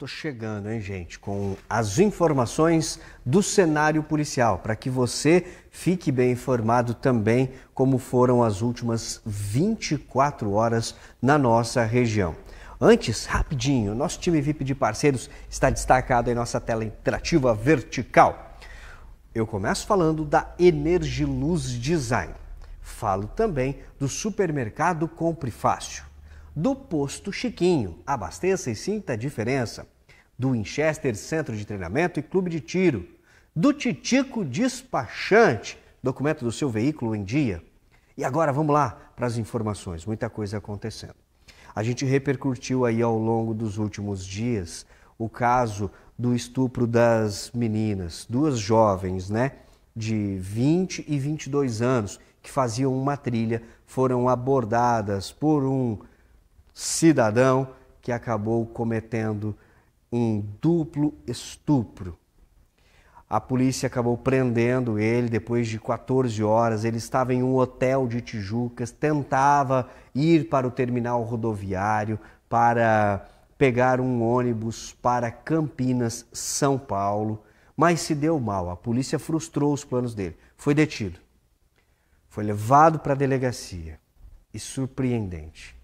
Estou chegando, hein, gente, com as informações do cenário policial, para que você fique bem informado também como foram as últimas 24 horas na nossa região. Antes, rapidinho, nosso time VIP de parceiros está destacado em nossa tela interativa vertical. Eu começo falando da Energiluz Design. Falo também do supermercado Compre Fácil do posto Chiquinho. Abasteça e sinta a diferença. Do Winchester Centro de Treinamento e Clube de Tiro. Do Titico Despachante, documento do seu veículo em dia. E agora vamos lá para as informações, muita coisa acontecendo. A gente repercutiu aí ao longo dos últimos dias o caso do estupro das meninas, duas jovens, né, de 20 e 22 anos, que faziam uma trilha, foram abordadas por um cidadão que acabou cometendo um duplo estupro. A polícia acabou prendendo ele depois de 14 horas. Ele estava em um hotel de Tijucas, tentava ir para o terminal rodoviário para pegar um ônibus para Campinas, São Paulo, mas se deu mal. A polícia frustrou os planos dele. Foi detido. Foi levado para a delegacia. E surpreendente,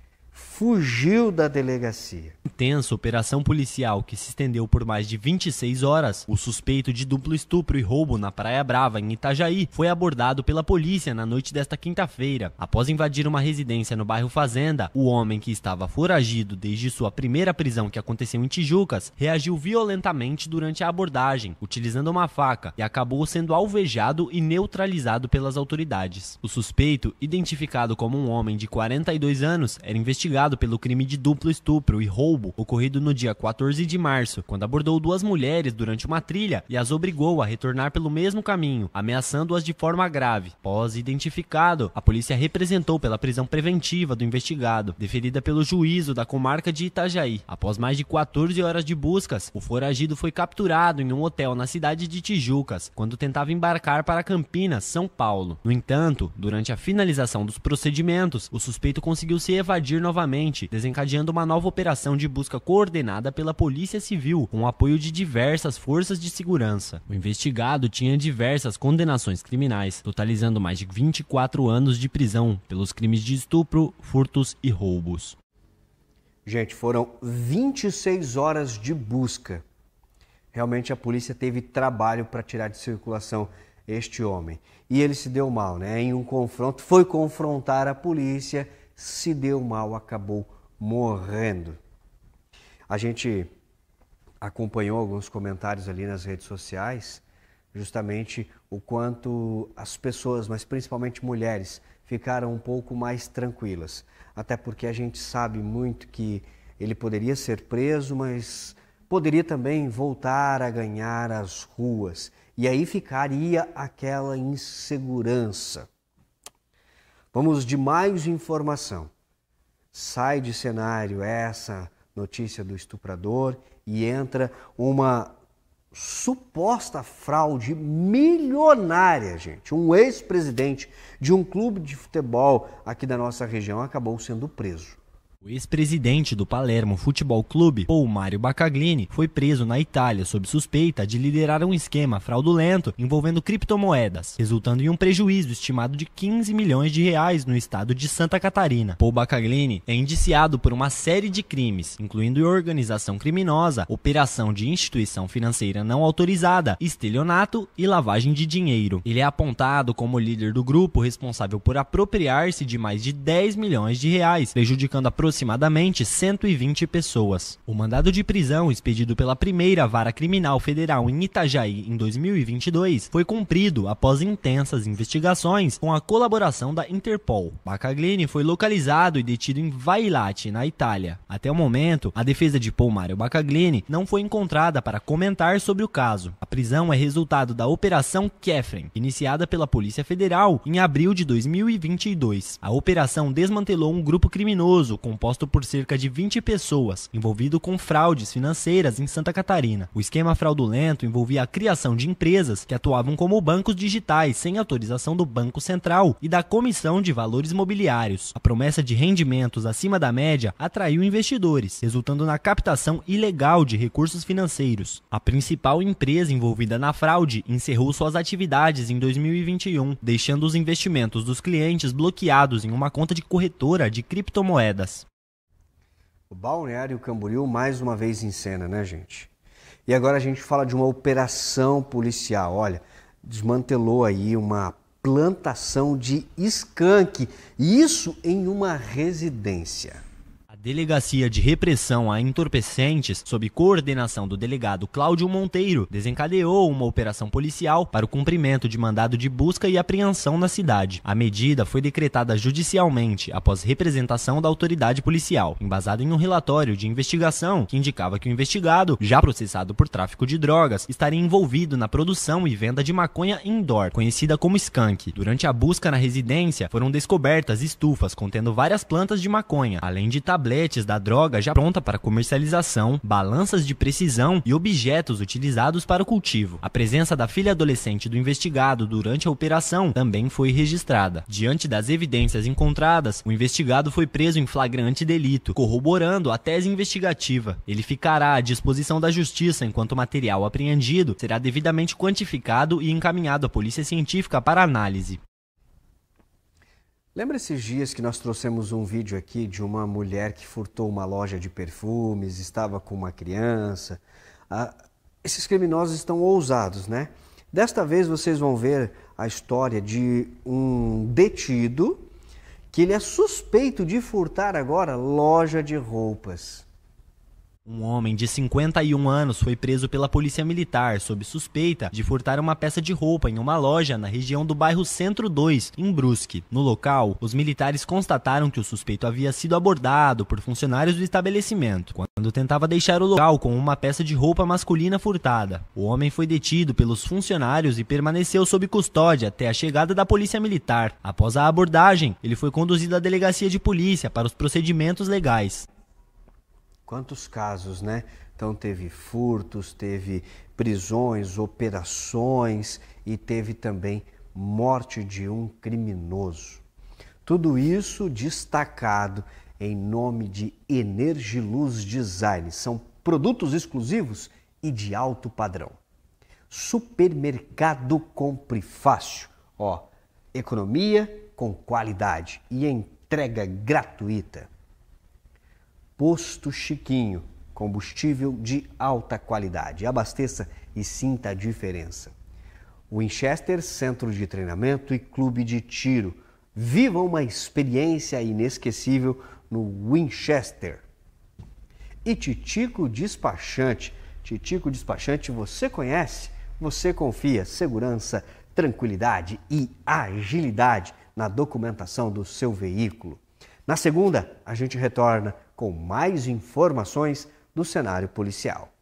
fugiu da delegacia. Intensa operação policial que se estendeu por mais de 26 horas, o suspeito de duplo estupro e roubo na Praia Brava, em Itajaí, foi abordado pela polícia na noite desta quinta-feira. Após invadir uma residência no bairro Fazenda, o homem que estava foragido desde sua primeira prisão que aconteceu em Tijucas, reagiu violentamente durante a abordagem, utilizando uma faca e acabou sendo alvejado e neutralizado pelas autoridades. O suspeito, identificado como um homem de 42 anos, era investigado investigado pelo crime de duplo estupro e roubo ocorrido no dia 14 de março, quando abordou duas mulheres durante uma trilha e as obrigou a retornar pelo mesmo caminho, ameaçando-as de forma grave. Após identificado, a polícia representou pela prisão preventiva do investigado, deferida pelo juízo da comarca de Itajaí. Após mais de 14 horas de buscas, o foragido foi capturado em um hotel na cidade de Tijucas, quando tentava embarcar para Campinas, São Paulo. No entanto, durante a finalização dos procedimentos, o suspeito conseguiu se evadir novamente desencadeando uma nova operação de busca coordenada pela Polícia Civil, com apoio de diversas forças de segurança. O investigado tinha diversas condenações criminais, totalizando mais de 24 anos de prisão pelos crimes de estupro, furtos e roubos. Gente, foram 26 horas de busca. Realmente a polícia teve trabalho para tirar de circulação este homem. E ele se deu mal, né? Em um confronto, foi confrontar a polícia se deu mal, acabou morrendo. A gente acompanhou alguns comentários ali nas redes sociais, justamente o quanto as pessoas, mas principalmente mulheres, ficaram um pouco mais tranquilas. Até porque a gente sabe muito que ele poderia ser preso, mas poderia também voltar a ganhar as ruas. E aí ficaria aquela insegurança. Vamos de mais informação. Sai de cenário essa notícia do estuprador e entra uma suposta fraude milionária, gente. Um ex-presidente de um clube de futebol aqui da nossa região acabou sendo preso. O ex-presidente do Palermo Futebol Clube, Paul Mário Bacaglini, foi preso na Itália sob suspeita de liderar um esquema fraudulento envolvendo criptomoedas, resultando em um prejuízo estimado de 15 milhões de reais no estado de Santa Catarina. Paul Bacaglini é indiciado por uma série de crimes, incluindo organização criminosa, operação de instituição financeira não autorizada, estelionato e lavagem de dinheiro. Ele é apontado como líder do grupo responsável por apropriar-se de mais de 10 milhões de reais, prejudicando aproximadamente aproximadamente 120 pessoas. O mandado de prisão expedido pela primeira vara criminal federal em Itajaí em 2022 foi cumprido após intensas investigações com a colaboração da Interpol. Bacaglini foi localizado e detido em Vailate, na Itália. Até o momento, a defesa de Paul Mario Bacaglini não foi encontrada para comentar sobre o caso. A prisão é resultado da Operação Kefren, iniciada pela Polícia Federal em abril de 2022. A operação desmantelou um grupo criminoso composto composto por cerca de 20 pessoas, envolvido com fraudes financeiras em Santa Catarina. O esquema fraudulento envolvia a criação de empresas que atuavam como bancos digitais sem autorização do Banco Central e da Comissão de Valores Mobiliários. A promessa de rendimentos acima da média atraiu investidores, resultando na captação ilegal de recursos financeiros. A principal empresa envolvida na fraude encerrou suas atividades em 2021, deixando os investimentos dos clientes bloqueados em uma conta de corretora de criptomoedas. O Balneário Camboriú mais uma vez em cena, né, gente? E agora a gente fala de uma operação policial. Olha, desmantelou aí uma plantação de skunk, isso em uma residência. Delegacia de Repressão a Entorpecentes, sob coordenação do delegado Cláudio Monteiro, desencadeou uma operação policial para o cumprimento de mandado de busca e apreensão na cidade. A medida foi decretada judicialmente após representação da autoridade policial, embasada em um relatório de investigação que indicava que o investigado, já processado por tráfico de drogas, estaria envolvido na produção e venda de maconha indoor, conhecida como skunk. Durante a busca na residência, foram descobertas estufas contendo várias plantas de maconha, além de tabletes tabletes da droga já pronta para comercialização, balanças de precisão e objetos utilizados para o cultivo. A presença da filha adolescente do investigado durante a operação também foi registrada. Diante das evidências encontradas, o investigado foi preso em flagrante delito, corroborando a tese investigativa. Ele ficará à disposição da justiça enquanto o material apreendido será devidamente quantificado e encaminhado à polícia científica para análise. Lembra esses dias que nós trouxemos um vídeo aqui de uma mulher que furtou uma loja de perfumes, estava com uma criança? Ah, esses criminosos estão ousados, né? Desta vez vocês vão ver a história de um detido que ele é suspeito de furtar agora loja de roupas. Um homem de 51 anos foi preso pela polícia militar sob suspeita de furtar uma peça de roupa em uma loja na região do bairro Centro 2, em Brusque. No local, os militares constataram que o suspeito havia sido abordado por funcionários do estabelecimento quando tentava deixar o local com uma peça de roupa masculina furtada. O homem foi detido pelos funcionários e permaneceu sob custódia até a chegada da polícia militar. Após a abordagem, ele foi conduzido à delegacia de polícia para os procedimentos legais. Quantos casos, né? Então teve furtos, teve prisões, operações e teve também morte de um criminoso. Tudo isso destacado em nome de Energiluz Design. São produtos exclusivos e de alto padrão. Supermercado Compre Fácil. Ó, economia com qualidade e entrega gratuita. Posto Chiquinho, combustível de alta qualidade. Abasteça e sinta a diferença. Winchester, centro de treinamento e clube de tiro. Viva uma experiência inesquecível no Winchester. E Titico Despachante. Titico Despachante você conhece, você confia. Segurança, tranquilidade e agilidade na documentação do seu veículo. Na segunda, a gente retorna com mais informações do cenário policial.